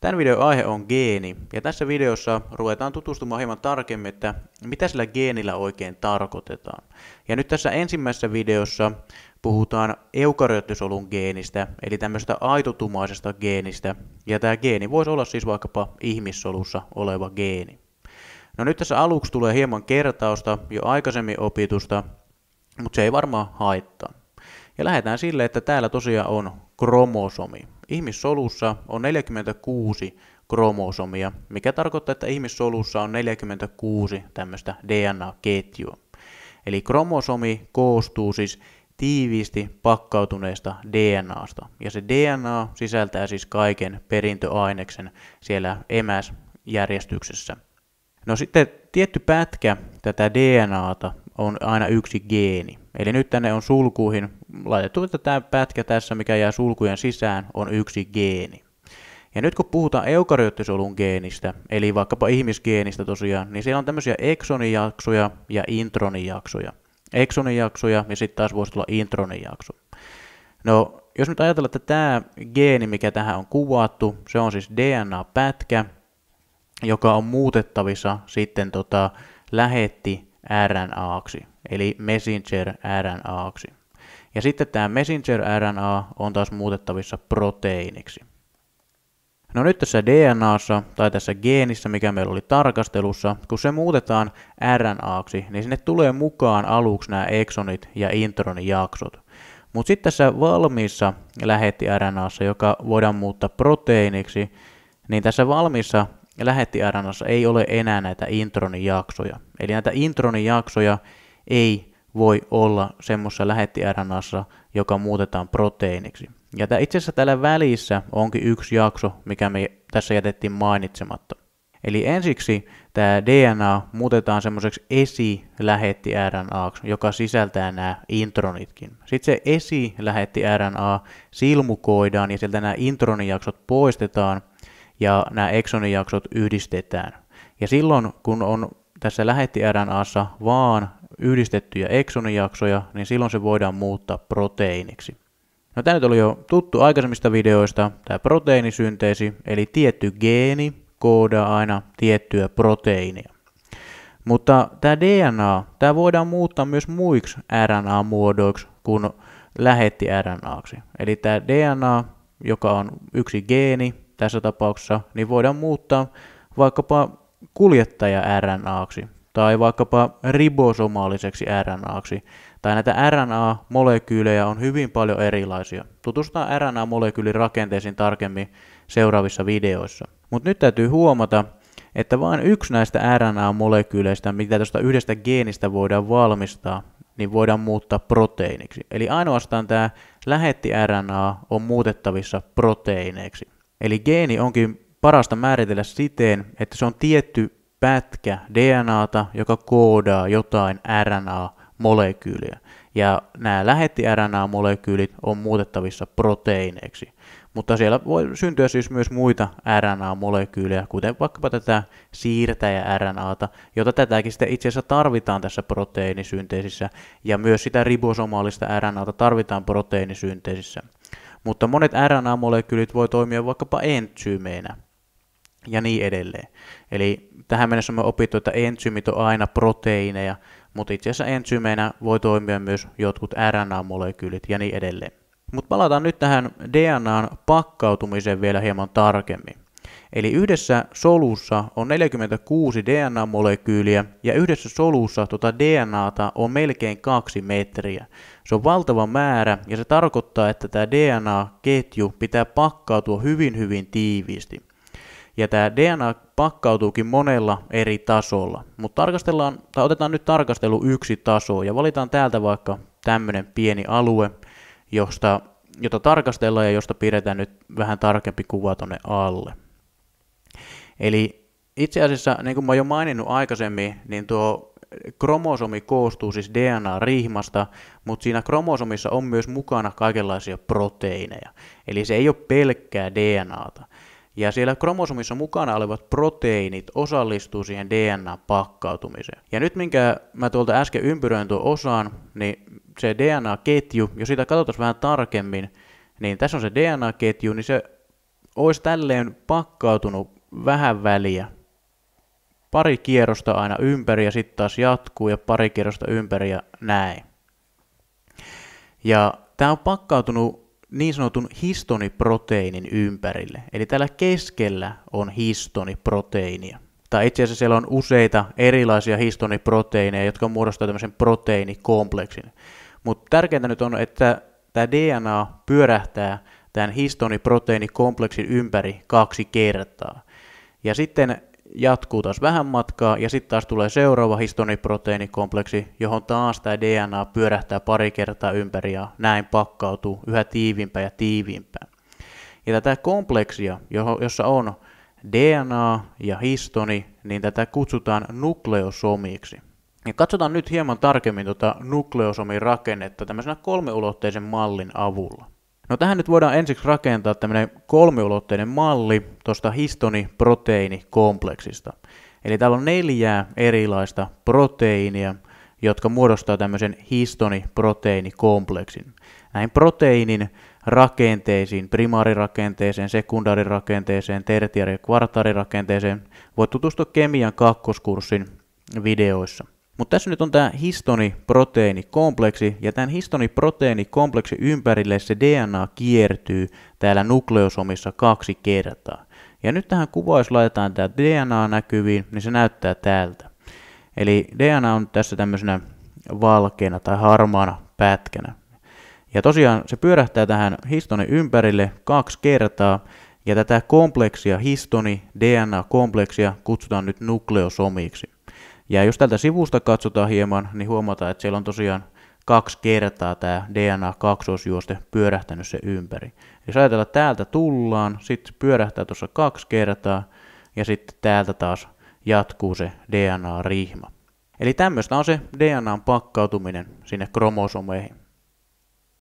Tämän videon aihe on geeni, ja tässä videossa ruvetaan tutustumaan hieman tarkemmin, että mitä sillä geenillä oikein tarkoitetaan. Ja nyt tässä ensimmäisessä videossa puhutaan eukaryottisolun geenistä, eli tämmöisestä aitotumaisesta geenistä, ja tämä geeni voisi olla siis vaikkapa ihmissolussa oleva geeni. No nyt tässä aluksi tulee hieman kertausta jo aikaisemmin opitusta, mutta se ei varmaan haittaa. Ja lähdetään sille, että täällä tosiaan on kromosomi. Ihmissolussa on 46 kromosomia, mikä tarkoittaa, että ihmissolussa on 46 tämmöistä DNA-ketjua. Eli kromosomi koostuu siis tiiviisti pakkautuneesta DNAsta. Ja se DNA sisältää siis kaiken perintöaineksen siellä emäsjärjestyksessä. No sitten tietty pätkä tätä DNAta on aina yksi geeni. Eli nyt tänne on sulkuihin laitettu, että tämä pätkä tässä, mikä jää sulkujen sisään, on yksi geeni. Ja nyt kun puhutaan eukaryottisolun geenistä, eli vaikkapa ihmisgeenistä tosiaan, niin siellä on tämmöisiä eksonijaksoja ja intronijaksoja. Eksonijaksoja ja sitten taas voisi tulla intronijakso. No, jos nyt ajatellaan, että tämä geeni, mikä tähän on kuvattu, se on siis DNA-pätkä, joka on muutettavissa sitten tota, lähetti RNAksi, eli messenger RNAksi. Ja sitten tämä messenger-RNA on taas muutettavissa proteiiniksi. No nyt tässä DNAssa tai tässä geenissä, mikä meillä oli tarkastelussa, kun se muutetaan RNAksi, niin sinne tulee mukaan aluksi nämä exonit ja intronijaksot. Mutta sitten tässä valmiissa lähetti RNAssa, joka voidaan muuttaa proteiiniksi, niin tässä valmiissa lähetti RNAssa ei ole enää näitä intronijaksoja. Eli näitä intronijaksoja ei voi olla semmoisessa lähetti-RNAssa, joka muutetaan proteiiniksi. Ja tää, itse asiassa täällä välissä onkin yksi jakso, mikä me tässä jätettiin mainitsematta. Eli ensiksi tämä DNA muutetaan semmoiseksi esilähetti RNA, joka sisältää nämä intronitkin. Sitten se esilähetti RNA silmukoidaan ja sieltä nämä intronijaksot poistetaan ja nämä eksonijaksot yhdistetään. Ja silloin kun on tässä lähetti RNAssa vaan yhdistettyjä eksonijaksoja, niin silloin se voidaan muuttaa proteiiniksi. No tämä nyt oli jo tuttu aikaisemmista videoista, tämä proteiinisynteesi, eli tietty geeni koodaa aina tiettyä proteiinia. Mutta tämä DNA, tämä voidaan muuttaa myös muiksi RNA-muodoiksi kuin lähetti RNAksi. Eli tämä DNA, joka on yksi geeni tässä tapauksessa, niin voidaan muuttaa vaikkapa kuljettaja RNAksi tai vaikkapa ribosomaaliseksi RNAksi. Tai näitä RNA-molekyylejä on hyvin paljon erilaisia. Tutustutaan RNA-molekyylin rakenteisiin tarkemmin seuraavissa videoissa. Mutta nyt täytyy huomata, että vain yksi näistä RNA-molekyyleistä, mitä tuosta yhdestä geenistä voidaan valmistaa, niin voidaan muuttaa proteiiniksi. Eli ainoastaan tämä lähetti RNA on muutettavissa proteiineiksi. Eli geeni onkin parasta määritellä siten, että se on tietty pätkä DNAta, joka koodaa jotain RNA-molekyyliä. Ja nämä lähetti RNA-molekyylit on muutettavissa proteiineiksi. Mutta siellä voi syntyä siis myös muita RNA-molekyylejä, kuten vaikkapa tätä siirtäjä RNAta, jota tätäkin sitten itse asiassa tarvitaan tässä proteiinisynteesissä, ja myös sitä ribosomaalista RNAta tarvitaan proteiinisynteesissä. Mutta monet RNA-molekyylit voi toimia vaikkapa entsyymeinä ja niin edelleen. Eli tähän mennessä me opittu, että ensymit on aina proteiineja, mutta itse asiassa ensymeinä voi toimia myös jotkut RNA-molekyylit ja niin edelleen. Mutta palataan nyt tähän DNAn pakkautumiseen vielä hieman tarkemmin. Eli yhdessä solussa on 46 DNA-molekyyliä ja yhdessä solussa tuota DNAta on melkein kaksi metriä. Se on valtava määrä ja se tarkoittaa, että tämä DNA-ketju pitää pakkautua hyvin hyvin tiiviisti. Ja tämä DNA pakkautuukin monella eri tasolla, mutta tarkastellaan, tai otetaan nyt tarkastelu yksi taso ja valitaan täältä vaikka tämmöinen pieni alue, josta, jota tarkastellaan ja josta pidetään nyt vähän tarkempi kuva tuonne alle. Eli itse asiassa, niin kuin mä jo maininnut aikaisemmin, niin tuo kromosomi koostuu siis DNA-rihmasta, mutta siinä kromosomissa on myös mukana kaikenlaisia proteiineja. Eli se ei ole pelkkää DNAta. Ja siellä kromosomissa mukana olevat proteiinit osallistuu siihen DNA-pakkautumiseen. Ja nyt minkä mä tuolta äsken ympyröin tuon osaan, niin se DNA-ketju, jos sitä katsotaan vähän tarkemmin, niin tässä on se DNA-ketju, niin se olisi tälleen pakkautunut vähän väliä. Pari kierrosta aina ympäri ja sitten taas jatkuu ja pari kierrosta ympäri ja näin. Ja tämä on pakkautunut niin sanotun histoniproteiinin ympärille. Eli täällä keskellä on histoniproteiinia. Tai itse asiassa siellä on useita erilaisia histoniproteiineja, jotka muodostavat tämmöisen proteiinikompleksin. Mutta tärkeintä nyt on, että tämä DNA pyörähtää tämän histoniproteiinikompleksin ympäri kaksi kertaa. Ja sitten jatkuu taas vähän matkaa ja sitten taas tulee seuraava histoniproteiinikompleksi, johon taas tämä DNA pyörähtää pari kertaa ympäri ja näin pakkautuu yhä tiivimpää ja tiivimpää. Ja tätä kompleksia, jossa on DNA ja histoni, niin tätä kutsutaan nukleosomiksi. Ja katsotaan nyt hieman tarkemmin tuota nukleosomin rakennetta tämmöisenä kolmeulotteisen mallin avulla. No tähän nyt voidaan ensiksi rakentaa tämmöinen kolmiulotteinen malli tuosta histoni Eli täällä on neljää erilaista proteiinia, jotka muodostaa tämmöisen histoni Näin proteiinin rakenteisiin, primaarirakenteeseen, sekundaarirakenteeseen, tertiaari- ja kvartaarirakenteeseen voit tutustua kemian kakkoskurssin videoissa. Mutta tässä nyt on tämä histoniproteiinikompleksi, ja tämän histoniproteiinikompleksi ympärille se DNA kiertyy täällä nukleosomissa kaksi kertaa. Ja nyt tähän kuvaan, jos laitetaan tämä DNA näkyviin, niin se näyttää täältä. Eli DNA on tässä tämmöisenä valkeana tai harmaana pätkänä. Ja tosiaan se pyörähtää tähän histonin ympärille kaksi kertaa, ja tätä kompleksia, histoni, DNA-kompleksia, kutsutaan nyt nukleosomiksi. Ja jos tältä sivusta katsotaan hieman, niin huomataan, että siellä on tosiaan kaksi kertaa tämä DNA-kaksoisjuoste pyörähtänyt se ympäri. Jos ajatellaan, että täältä tullaan, sitten pyörähtää tuossa kaksi kertaa, ja sitten täältä taas jatkuu se DNA-rihma. Eli tämmöistä on se DNAn pakkautuminen sinne kromosomeihin.